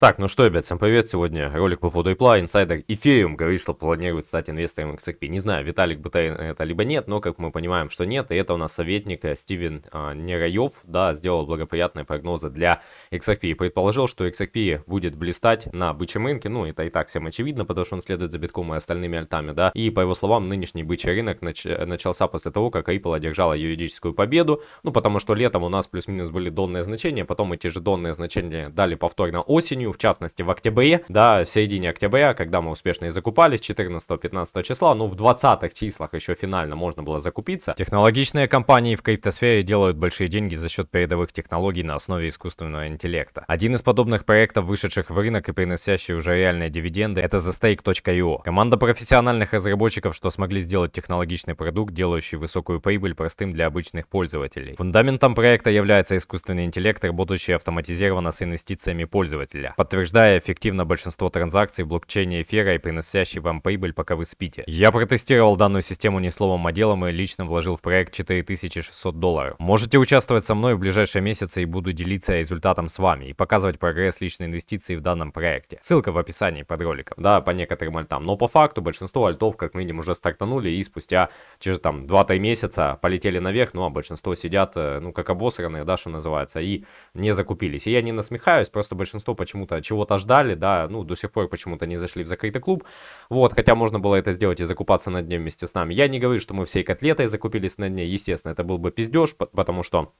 Так, ну что, ребят, всем привет, сегодня ролик по поводу Apple, инсайдер Ethereum говорит, что планирует стать инвестором XRP. Не знаю, Виталик бы это либо нет, но как мы понимаем, что нет, и это у нас советник э, Стивен а, Нераев, да, сделал благоприятные прогнозы для XRP и предположил, что XRP будет блистать на бычьем рынке, ну это и так всем очевидно, потому что он следует за битком и остальными альтами, да, и по его словам, нынешний бычий рынок нач э, начался после того, как Ripple одержала юридическую победу, ну потому что летом у нас плюс-минус были донные значения, потом эти же донные значения дали повторно осенью, в частности в октябре, да, в середине октября, когда мы успешно и закупались, 14-15 числа, ну в 20 числах еще финально можно было закупиться. Технологичные компании в криптосфере делают большие деньги за счет передовых технологий на основе искусственного интеллекта. Один из подобных проектов, вышедших в рынок и приносящий уже реальные дивиденды, это TheStake.io. Команда профессиональных разработчиков, что смогли сделать технологичный продукт, делающий высокую прибыль простым для обычных пользователей. Фундаментом проекта является искусственный интеллект, работающий автоматизированно с инвестициями пользователя подтверждая эффективно большинство транзакций в блокчейне эфира и приносящий вам прибыль, пока вы спите. Я протестировал данную систему не словом, а делом и лично вложил в проект 4600 долларов. Можете участвовать со мной в ближайшие месяцы и буду делиться результатом с вами и показывать прогресс личной инвестиции в данном проекте. Ссылка в описании под роликом. Да, по некоторым альтам. Но по факту большинство альтов как минимум уже стартанули и спустя через там 2-3 месяца полетели наверх, ну а большинство сидят, э, ну как обосранные, да, что называется, и не закупились. И я не насмехаюсь, просто большинство почему-то общем-то, чего-то ждали, да, ну, до сих пор почему-то не зашли в закрытый клуб, вот, хотя можно было это сделать и закупаться на дне вместе с нами. Я не говорю, что мы всей котлетой закупились на дне, естественно, это был бы пиздеж, потому что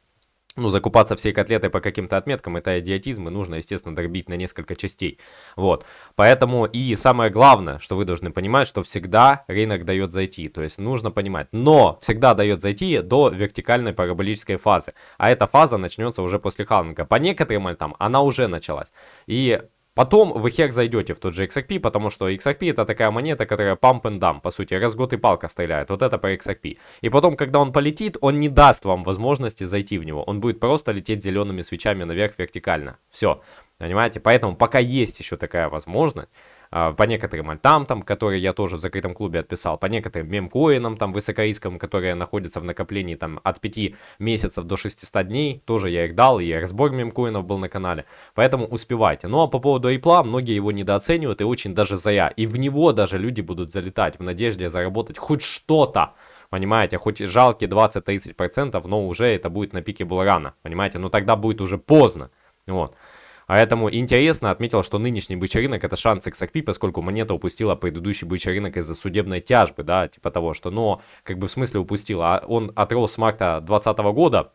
ну, закупаться всей котлетой по каким-то отметкам, это идиотизм, и нужно, естественно, дробить на несколько частей. Вот. Поэтому и самое главное, что вы должны понимать, что всегда рынок дает зайти. То есть нужно понимать. Но всегда дает зайти до вертикальной параболической фазы. А эта фаза начнется уже после халвинга. По некоторым там она уже началась. И Потом вы хер зайдете в тот же XRP, потому что XRP это такая монета, которая pump and dump, по сути, раз в год и палка стреляет. Вот это по XRP. И потом, когда он полетит, он не даст вам возможности зайти в него. Он будет просто лететь зелеными свечами наверх вертикально. Все. Понимаете? Поэтому пока есть еще такая возможность, а, по некоторым там, которые я тоже в закрытом клубе отписал, по некоторым мемкоинам там высокорисковым, которые находятся в накоплении там от 5 месяцев до 600 дней, тоже я их дал, и разбор мемкоинов был на канале, поэтому успевайте. Ну а по поводу Apple, многие его недооценивают и очень даже зая, и в него даже люди будут залетать в надежде заработать хоть что-то, понимаете, хоть и жалкие 20-30%, но уже это будет на пике булрана, понимаете, но тогда будет уже поздно, вот. Поэтому а интересно отметил, что нынешний бычаринок это шанс XRP, поскольку монета упустила предыдущий бычаринок из-за судебной тяжбы, да, типа того, что, но как бы в смысле упустила, а он отрос с марта 2020 года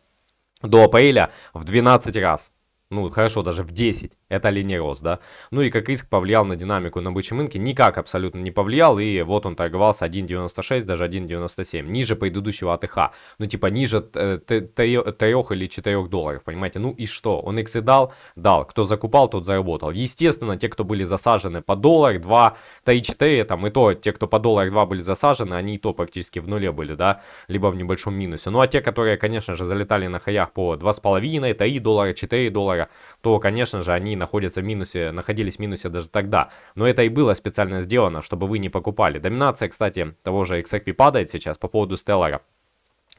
до апреля в 12 раз ну хорошо, даже в 10, это рост да. Ну и как иск повлиял на динамику на бычьем рынке, никак абсолютно не повлиял, и вот он торговался 1.96, даже 1.97, ниже предыдущего АТХ, ну типа ниже 3 э, или 4 долларов, понимаете, ну и что, он иксы дал, дал, кто закупал, тот заработал. Естественно, те, кто были засажены по доллар, 2, 3, 4, там и то, те, кто по доллар 2 были засажены, они и то практически в нуле были, да, либо в небольшом минусе. Ну а те, которые, конечно же, залетали на хаях по 2,5, 3 доллара, 4 доллара, то, конечно же, они находятся в минусе, находились в минусе даже тогда. Но это и было специально сделано, чтобы вы не покупали. Доминация, кстати, того же XRP падает сейчас по поводу Stellar.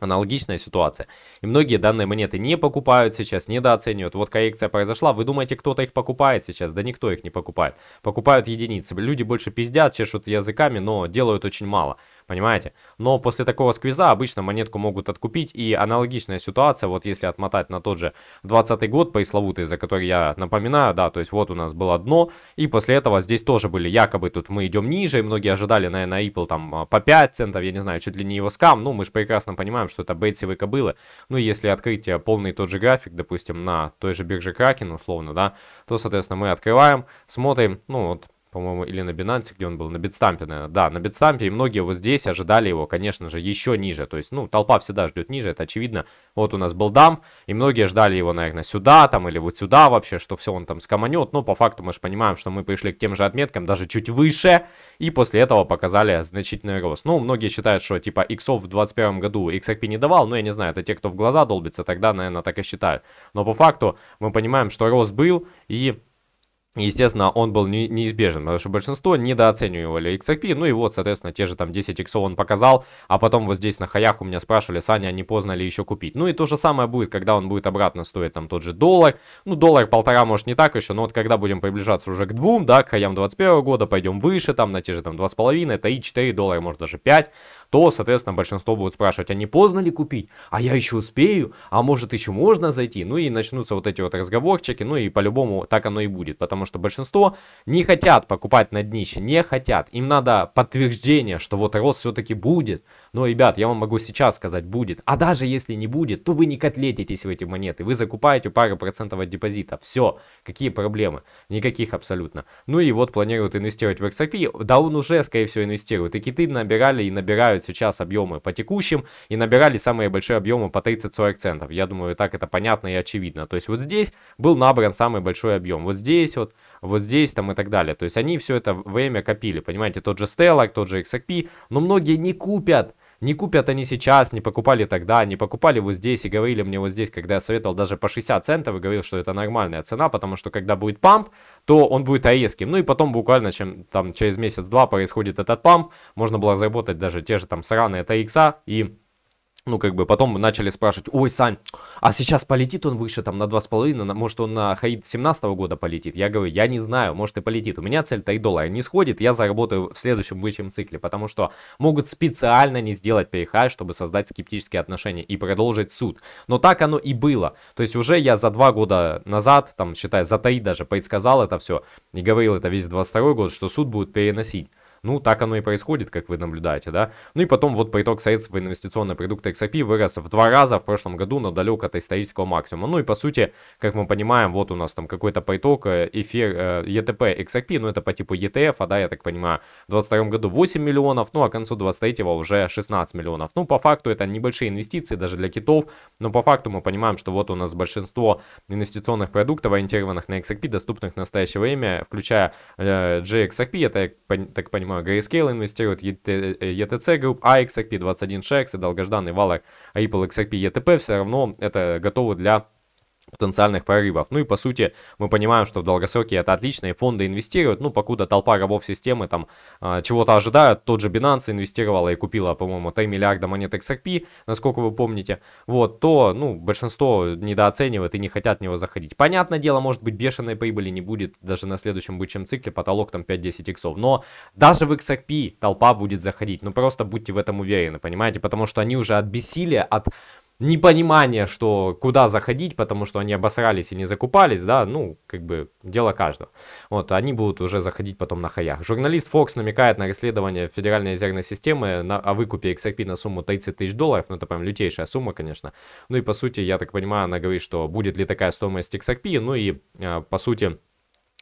Аналогичная ситуация. И многие данные монеты не покупают сейчас, недооценивают. Вот коррекция произошла, вы думаете, кто-то их покупает сейчас? Да никто их не покупает. Покупают единицы. Люди больше пиздят, чешут языками, но делают очень мало понимаете? Но после такого сквиза обычно монетку могут откупить, и аналогичная ситуация, вот если отмотать на тот же 20 год по за который я напоминаю, да, то есть вот у нас было дно, и после этого здесь тоже были якобы, тут мы идем ниже, и многие ожидали, наверное, Apple там а, по 5 центов, я не знаю, чуть ли не его скам, ну, мы же прекрасно понимаем, что это бейтсовые кобылы, ну, если открыть э, полный тот же график, допустим, на той же бирже Kraken, условно, да, то, соответственно, мы открываем, смотрим, ну, вот, по-моему, или на Binance, где он был, на Битстампе, наверное, да, на Битстампе, и многие вот здесь ожидали его, конечно же, еще ниже, то есть, ну, толпа всегда ждет ниже, это очевидно, вот у нас был дам, и многие ждали его, наверное, сюда, там, или вот сюда вообще, что все он там скоманет, но по факту мы же понимаем, что мы пришли к тем же отметкам, даже чуть выше, и после этого показали значительный рост, ну, многие считают, что, типа, иксов в 21 году XRP не давал, но я не знаю, это те, кто в глаза долбится, тогда, наверное, так и считают, но по факту мы понимаем, что рост был, и Естественно, он был не, неизбежен, потому что большинство недооценивали XRP. Ну и вот, соответственно, те же там 10 иксов он показал, а потом вот здесь на хаях у меня спрашивали, Саня, а не поздно ли еще купить? Ну и то же самое будет, когда он будет обратно стоить там тот же доллар. Ну, доллар полтора, может, не так еще, но вот когда будем приближаться уже к двум, да, к хаям 21 года, пойдем выше, там на те же там 2,5, это и 4 доллара, может, даже 5 то, соответственно, большинство будут спрашивать, а не поздно ли купить? А я еще успею? А может еще можно зайти? Ну и начнутся вот эти вот разговорчики, ну и по-любому так оно и будет, потому что большинство не хотят покупать на днище, не хотят. Им надо подтверждение, что вот рост все-таки будет. Но, ребят, я вам могу сейчас сказать, будет. А даже если не будет, то вы не котлетитесь в эти монеты. Вы закупаете пару процентов от депозита. Все. Какие проблемы? Никаких абсолютно. Ну и вот планируют инвестировать в XRP. Да он уже, скорее всего, инвестирует. И киты набирали и набирают сейчас объемы по текущим. И набирали самые большие объемы по 30-40 центов. Я думаю, и так это понятно и очевидно. То есть вот здесь был набран самый большой объем. Вот здесь вот, вот здесь там и так далее. То есть они все это время копили. Понимаете, тот же Stellar, тот же XRP. Но многие не купят не купят они сейчас, не покупали тогда, не покупали вот здесь и говорили мне вот здесь, когда я советовал даже по 60 центов и говорил, что это нормальная цена, потому что когда будет памп, то он будет аеским. Ну и потом буквально чем, там, через месяц-два происходит этот памп, можно было заработать даже те же там сраные 3 икса и ну, как бы, потом начали спрашивать, ой, Сань, а сейчас полетит он выше, там, на 2,5, может, он на Хаид 17 -го года полетит? Я говорю, я не знаю, может, и полетит. У меня цель тайдола не сходит, я заработаю в следующем бычьем цикле, потому что могут специально не сделать перехай, чтобы создать скептические отношения и продолжить суд. Но так оно и было. То есть уже я за два года назад, там, считай, за три даже предсказал это все и говорил это весь 22 год, что суд будет переносить. Ну, так оно и происходит, как вы наблюдаете, да. Ну и потом вот приток средств в инвестиционные продукты XRP вырос в два раза в прошлом году, но далек от исторического максимума. Ну и по сути, как мы понимаем, вот у нас там какой-то приток э, эфир э, ЕТП XRP, ну это по типу ETF, а да, я так понимаю, в 2022 году 8 миллионов, ну а к концу 2023 уже 16 миллионов. Ну по факту это небольшие инвестиции даже для китов, но по факту мы понимаем, что вот у нас большинство инвестиционных продуктов, ориентированных на XRP, доступных в настоящее время, включая э, GXRP, это, так понимаю, Grayscale инвестирует ETC Group, AXRP, 21 Shares и долгожданный валок Ripple XRP ETP все равно это готовы для потенциальных прорывов. Ну и по сути мы понимаем, что в долгосроке это отлично, и фонды инвестируют, ну покуда толпа рабов системы там э, чего-то ожидают, тот же Binance инвестировала и купила, по-моему, 3 миллиарда монет XRP, насколько вы помните, вот, то, ну, большинство недооценивает и не хотят в него заходить. Понятное дело, может быть, бешеной прибыли не будет даже на следующем бычьем цикле, потолок там 5-10 иксов, но даже в XRP толпа будет заходить, ну просто будьте в этом уверены, понимаете, потому что они уже от бессилия, от непонимание, что куда заходить, потому что они обосрались и не закупались, да, ну, как бы, дело каждого. Вот, они будут уже заходить потом на хаях. Журналист Fox намекает на расследование Федеральной резервной системы на, о выкупе XRP на сумму 30 тысяч долларов, ну, это прям лютейшая сумма, конечно. Ну и, по сути, я так понимаю, она говорит, что будет ли такая стоимость XRP, ну и, э, по сути,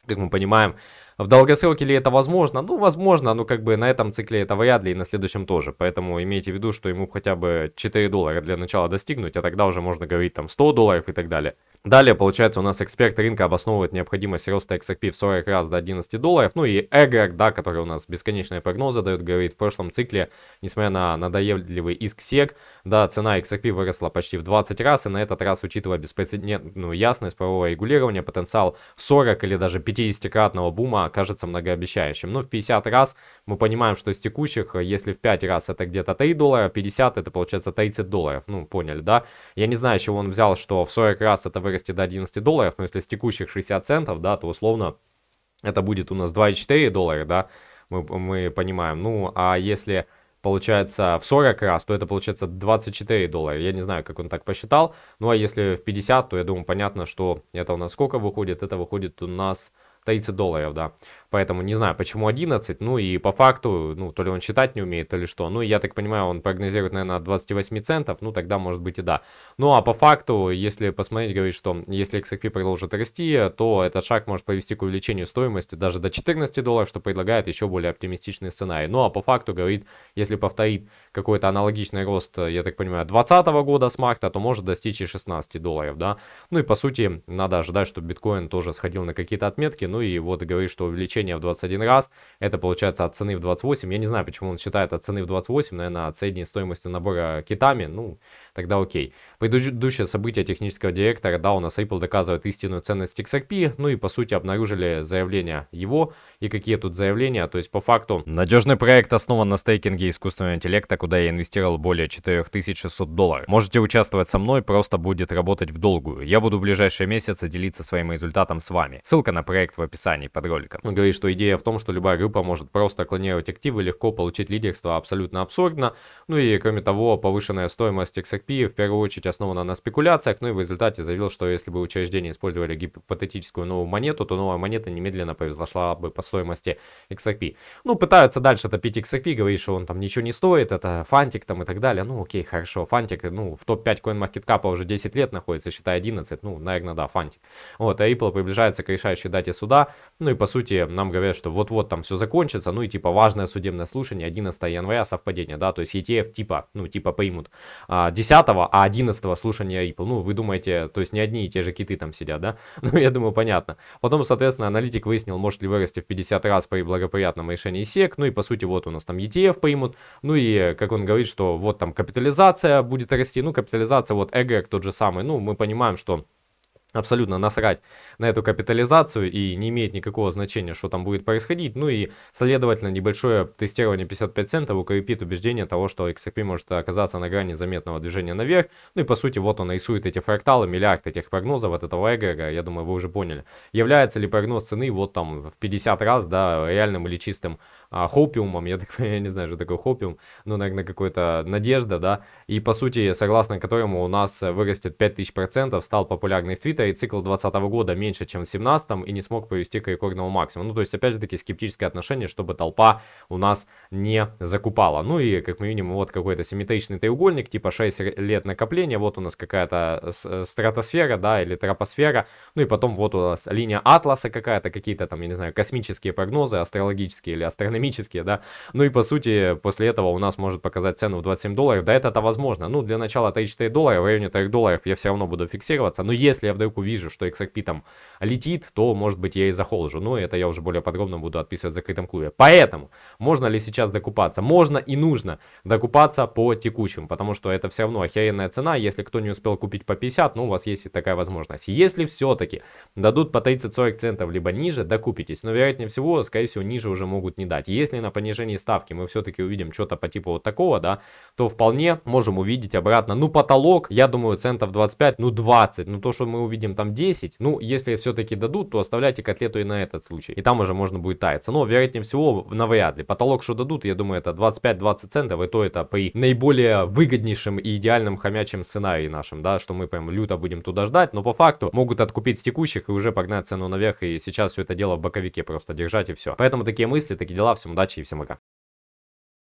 как мы понимаем, в долгосроке ли это возможно? Ну, возможно, но как бы на этом цикле это вряд ли и на следующем тоже. Поэтому имейте в виду, что ему хотя бы 4 доллара для начала достигнуть, а тогда уже можно говорить там 100 долларов и так далее. Далее, получается, у нас эксперт рынка обосновывает необходимость роста XRP в 40 раз до 11 долларов. Ну и Эгрек, да, который у нас бесконечные прогнозы дает, говорит, в прошлом цикле, несмотря на надоедливый иск SEC, да, цена XRP выросла почти в 20 раз, и на этот раз, учитывая беспрецедентную ясность правового регулирования, потенциал 40 или даже 50-кратного бума кажется многообещающим. но ну, в 50 раз мы понимаем, что из текущих, э, если в 5 раз это где-то 3 доллара, 50 это получается 30 долларов. Ну, поняли, да? Я не знаю, с чего он взял, что в 40 раз это вырастет до 11 долларов, но если с текущих 60 центов, да, то условно это будет у нас 2,4 доллара, да, мы, мы понимаем. Ну, а если получается в 40 раз, то это получается 24 доллара. Я не знаю, как он так посчитал. Ну а если в 50, то я думаю, понятно, что это у нас сколько выходит? Это выходит у нас 30 долларов, да. Поэтому не знаю, почему 11. Ну и по факту, ну то ли он считать не умеет, то ли что. Ну я так понимаю, он прогнозирует, наверное, от 28 центов. Ну тогда может быть и да. Ну а по факту, если посмотреть, говорит, что если XRP продолжит расти, то этот шаг может повести к увеличению стоимости даже до 14 долларов, что предлагает еще более оптимистичный сценарий. Ну а по факту, говорит, если повторит какой-то аналогичный рост, я так понимаю, 2020 года с марта, то может достичь и 16 долларов, да. Ну и по сути, надо ожидать, что биткоин тоже сходил на какие-то отметки. Ну и вот говорит, что увеличение снижение в 21 раз. Это получается от цены в 28. Я не знаю, почему он считает от цены в 28, наверное, от средней стоимости набора китами. Ну, тогда окей. Предыдущее событие технического директора Дауна Ripple доказывает истинную ценность XRP. Ну и, по сути, обнаружили заявления его. И какие тут заявления? То есть, по факту, надежный проект основан на стейкинге искусственного интеллекта, куда я инвестировал более 4600 долларов. Можете участвовать со мной, просто будет работать в долгую. Я буду в ближайшие месяцы делиться своим результатом с вами. Ссылка на проект в описании под роликом. Он ну, говорит, что идея в том, что любая группа может просто клонировать активы, легко получить лидерство абсолютно абсурдно. Ну и кроме того, повышенная стоимость XRP в первую очередь основана на спекуляциях, ну и в результате заявил, что если бы учреждения использовали гипотетическую новую монету, то новая монета немедленно превзошла бы по стоимости XRP. Ну, пытаются дальше топить XRP, говорит, что он там ничего не стоит, это фантик там и так далее. Ну, окей, хорошо, фантик, ну, в топ-5 CoinMarketCap уже 10 лет находится, считай 11, ну, наверное, да, фантик. Вот, а Ripple приближается к решающей дате суда, ну и по сути, на нам говорят, что вот-вот там все закончится, ну и типа важное судебное слушание 11 января совпадение, да, то есть ETF типа, ну типа поймут 10, а 11 а слушания, Apple, ну вы думаете, то есть не одни и те же киты там сидят, да, ну я думаю понятно. Потом, соответственно, аналитик выяснил, может ли вырасти в 50 раз при благоприятном решении SEC, ну и по сути вот у нас там ETF поймут, ну и как он говорит, что вот там капитализация будет расти, ну капитализация вот ЭГЭК тот же самый, ну мы понимаем, что абсолютно насрать на эту капитализацию и не имеет никакого значения, что там будет происходить. Ну и, следовательно, небольшое тестирование 55 центов укрепит убеждение того, что XRP может оказаться на грани заметного движения наверх. Ну и, по сути, вот он рисует эти фракталы, миллиард этих прогнозов от этого эгрегора, я думаю, вы уже поняли. Является ли прогноз цены вот там в 50 раз, да, реальным или чистым а, хопиумом, я, так, я не знаю, что такое хопиум, но, наверное, какой-то надежда, да, и, по сути, согласно которому у нас вырастет 5000%, стал популярный в Твиттере, и цикл 2020 года меньше, чем в 2017 и не смог повести к рекордному максимуму. Ну, то есть, опять же таки, скептическое отношение, чтобы толпа у нас не закупала. Ну и, как мы видим, вот какой-то симметричный треугольник, типа 6 лет накопления, вот у нас какая-то э, стратосфера, да, или тропосфера, ну и потом вот у нас линия атласа какая-то, какие-то там, я не знаю, космические прогнозы, астрологические или астрономические, да, ну и по сути, после этого у нас может показать цену в 27 долларов, да, это-то возможно, ну, для начала 34 доллара, в районе 3 долларов я все равно буду фиксироваться, но если я вдруг поскольку вижу, что XRP там летит, то, может быть, я и захолжу. Но это я уже более подробно буду отписывать в закрытом клубе. Поэтому, можно ли сейчас докупаться? Можно и нужно докупаться по текущим, потому что это все равно охеренная цена. Если кто не успел купить по 50, ну, у вас есть и такая возможность. Если все-таки дадут по 30-40 центов, либо ниже, докупитесь. Но, вероятнее всего, скорее всего, ниже уже могут не дать. Если на понижении ставки мы все-таки увидим что-то по типу вот такого, да, то вполне можем увидеть обратно. Ну, потолок, я думаю, центов 25, ну, 20. Ну, то, что мы увидим видим там 10. Ну, если все-таки дадут, то оставляйте котлету и на этот случай. И там уже можно будет таяться. Но, вероятнее всего, навряд ли. Потолок, что дадут, я думаю, это 25-20 центов. И то это при наиболее выгоднейшем и идеальном хомячем сценарии нашем, да, что мы прям люто будем туда ждать. Но по факту могут откупить с текущих и уже погнать цену наверх. И сейчас все это дело в боковике просто держать и все. Поэтому такие мысли, такие дела. Всем удачи и всем пока.